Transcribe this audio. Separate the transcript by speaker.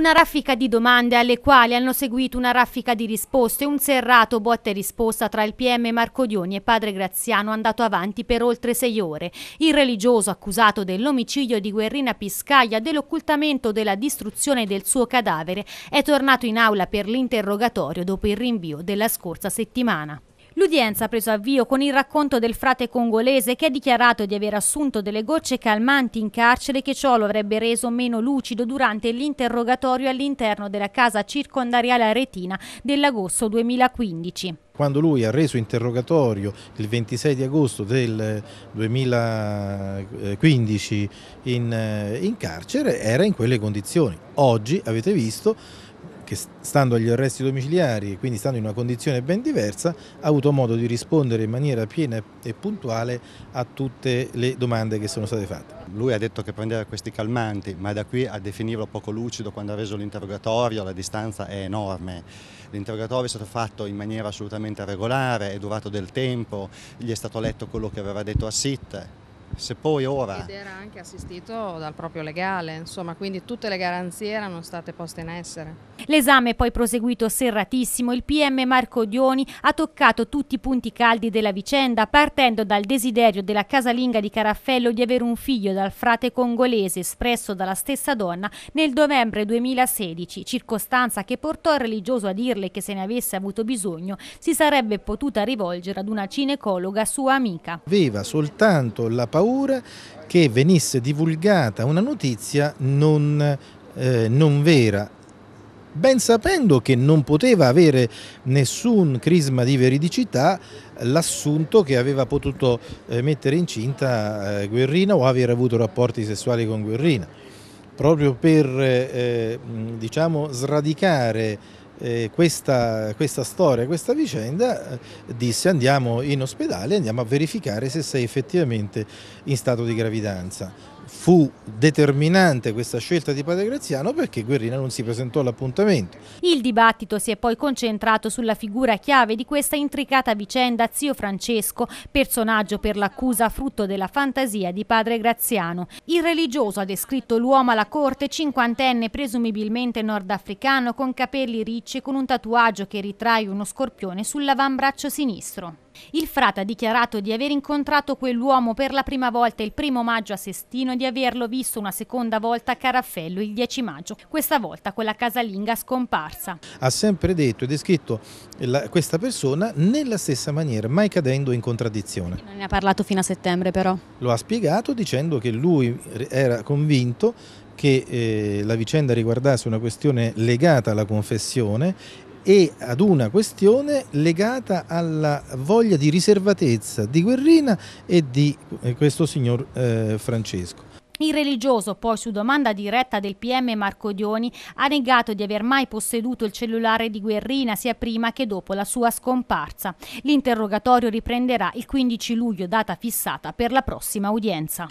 Speaker 1: Una raffica di domande alle quali hanno seguito una raffica di risposte, un serrato botte e risposta tra il PM Marco Dioni e padre Graziano andato avanti per oltre sei ore. Il religioso accusato dell'omicidio di Guerrina Piscaglia, dell'occultamento, della distruzione del suo cadavere, è tornato in aula per l'interrogatorio dopo il rinvio della scorsa settimana. L'udienza ha preso avvio con il racconto del frate congolese che ha dichiarato di aver assunto delle gocce calmanti in carcere che ciò lo avrebbe reso meno lucido durante l'interrogatorio all'interno della casa circondariale aretina dell'agosto 2015
Speaker 2: quando lui ha reso interrogatorio il 26 di agosto del 2015 in, eh, in, carcere era in quelle condizioni. Oggi avete visto che stando agli arresti domiciliari e quindi stando in una condizione ben diversa ha avuto modo di rispondere in maniera piena e puntuale a tutte le domande che sono state fatte. Lui ha detto che prendeva questi calmanti ma da qui a definirlo poco lucido quando ha reso l'interrogatorio la distanza è enorme. L'interrogatorio è stato fatto in maniera assolutamente regolare, è durato del tempo, gli è stato letto quello che aveva detto a SIT, se poi ora... Ed
Speaker 1: era anche assistito dal proprio legale, insomma, quindi tutte le garanzie erano state poste in essere. L'esame è poi proseguito serratissimo, il PM Marco Dioni ha toccato tutti i punti caldi della vicenda, partendo dal desiderio della casalinga di Caraffello di avere un figlio dal frate congolese espresso dalla stessa donna nel novembre 2016, circostanza che portò il religioso a dirle che se ne avesse avuto bisogno si sarebbe potuta rivolgere ad una cinecologa sua amica.
Speaker 2: Viva soltanto la parola paura che venisse divulgata una notizia non, eh, non vera ben sapendo che non poteva avere nessun crisma di veridicità l'assunto che aveva potuto eh, mettere incinta eh, Guerrina o aver avuto rapporti sessuali con Guerrina. Proprio per eh, eh diciamo, sradicare eh, questa, questa, storia, questa vicenda, eh, disse andiamo in ospedale, andiamo a verificare se sei effettivamente in stato di gravidanza fu determinante questa scelta di padre Graziano perché Guerrina non si presentò all'appuntamento.
Speaker 1: Il dibattito si è poi concentrato sulla figura chiave di questa intricata vicenda zio Francesco, personaggio per l'accusa frutto della fantasia di padre Graziano. Il religioso ha descritto l'uomo alla corte cinquantenne presumibilmente nordafricano con capelli ricci e con un tatuaggio che ritrae uno scorpione sull'avambraccio sinistro. Il frate ha dichiarato di aver incontrato quell'uomo per la prima volta il primo maggio a Sestino e di averlo visto una seconda volta a Caraffello il 10 maggio, questa volta con la casalinga scomparsa.
Speaker 2: Ha sempre detto e descritto questa persona nella stessa maniera, mai cadendo in contraddizione. Non
Speaker 1: ne ha parlato fino a settembre però.
Speaker 2: Lo ha spiegato dicendo che lui era convinto che eh, la vicenda riguardasse una questione legata alla confessione e ad una questione legata alla voglia di riservatezza di Guerrina e di eh, questo signor eh, Francesco.
Speaker 1: Il religioso, poi su domanda diretta del PM Marco Dioni, ha negato di aver mai posseduto il cellulare di Guerrina sia prima che dopo la sua scomparsa. L'interrogatorio riprenderà il 15 luglio, data fissata per la prossima udienza.